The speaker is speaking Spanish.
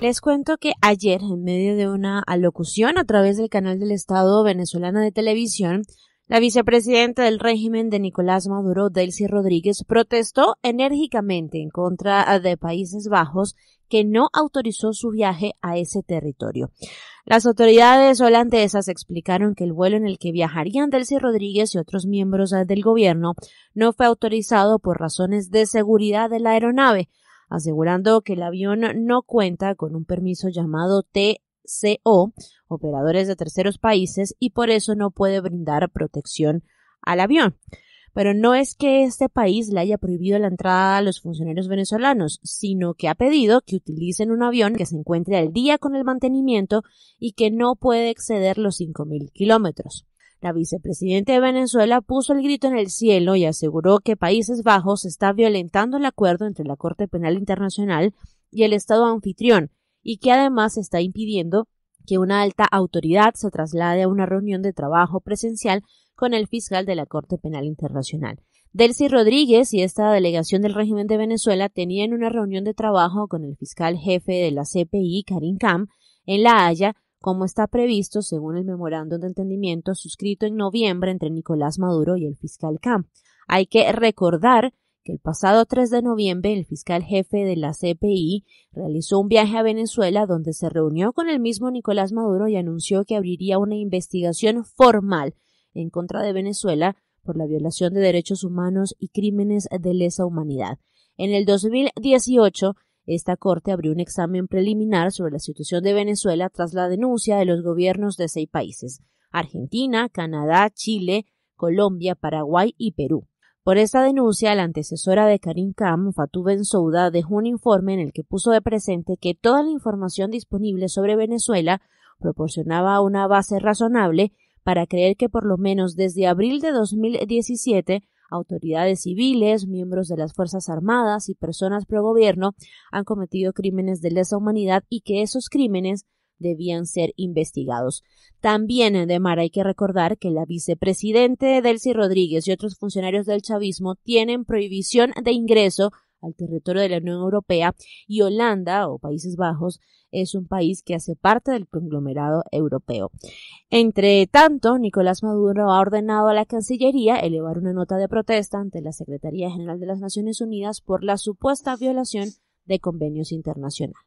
Les cuento que ayer, en medio de una alocución a través del canal del Estado venezolano de televisión, la vicepresidenta del régimen de Nicolás Maduro, Delcy Rodríguez, protestó enérgicamente en contra de Países Bajos que no autorizó su viaje a ese territorio. Las autoridades holandesas explicaron que el vuelo en el que viajarían Delcy Rodríguez y otros miembros del gobierno no fue autorizado por razones de seguridad de la aeronave, asegurando que el avión no cuenta con un permiso llamado TCO, operadores de terceros países, y por eso no puede brindar protección al avión. Pero no es que este país le haya prohibido la entrada a los funcionarios venezolanos, sino que ha pedido que utilicen un avión que se encuentre al día con el mantenimiento y que no puede exceder los 5.000 kilómetros. La vicepresidenta de Venezuela puso el grito en el cielo y aseguró que Países Bajos está violentando el acuerdo entre la Corte Penal Internacional y el Estado anfitrión, y que además está impidiendo que una alta autoridad se traslade a una reunión de trabajo presencial con el fiscal de la Corte Penal Internacional. Delcy Rodríguez y esta delegación del régimen de Venezuela tenían una reunión de trabajo con el fiscal jefe de la CPI, Karim Kam, en La Haya, como está previsto según el memorándum de entendimiento suscrito en noviembre entre Nicolás Maduro y el fiscal Camp. Hay que recordar que el pasado 3 de noviembre el fiscal jefe de la CPI realizó un viaje a Venezuela donde se reunió con el mismo Nicolás Maduro y anunció que abriría una investigación formal en contra de Venezuela por la violación de derechos humanos y crímenes de lesa humanidad. En el 2018, esta Corte abrió un examen preliminar sobre la situación de Venezuela tras la denuncia de los gobiernos de seis países Argentina, Canadá, Chile, Colombia, Paraguay y Perú. Por esta denuncia, la antecesora de Karim Khan, Fatou Souda, dejó un informe en el que puso de presente que toda la información disponible sobre Venezuela proporcionaba una base razonable para creer que por lo menos desde abril de 2017 autoridades civiles, miembros de las Fuerzas Armadas y personas pro gobierno han cometido crímenes de lesa humanidad y que esos crímenes debían ser investigados. También, de Mar, hay que recordar que la vicepresidente Delcy Rodríguez y otros funcionarios del chavismo tienen prohibición de ingreso al territorio de la Unión Europea y Holanda o Países Bajos es un país que hace parte del conglomerado europeo. Entre tanto, Nicolás Maduro ha ordenado a la Cancillería elevar una nota de protesta ante la Secretaría General de las Naciones Unidas por la supuesta violación de convenios internacionales.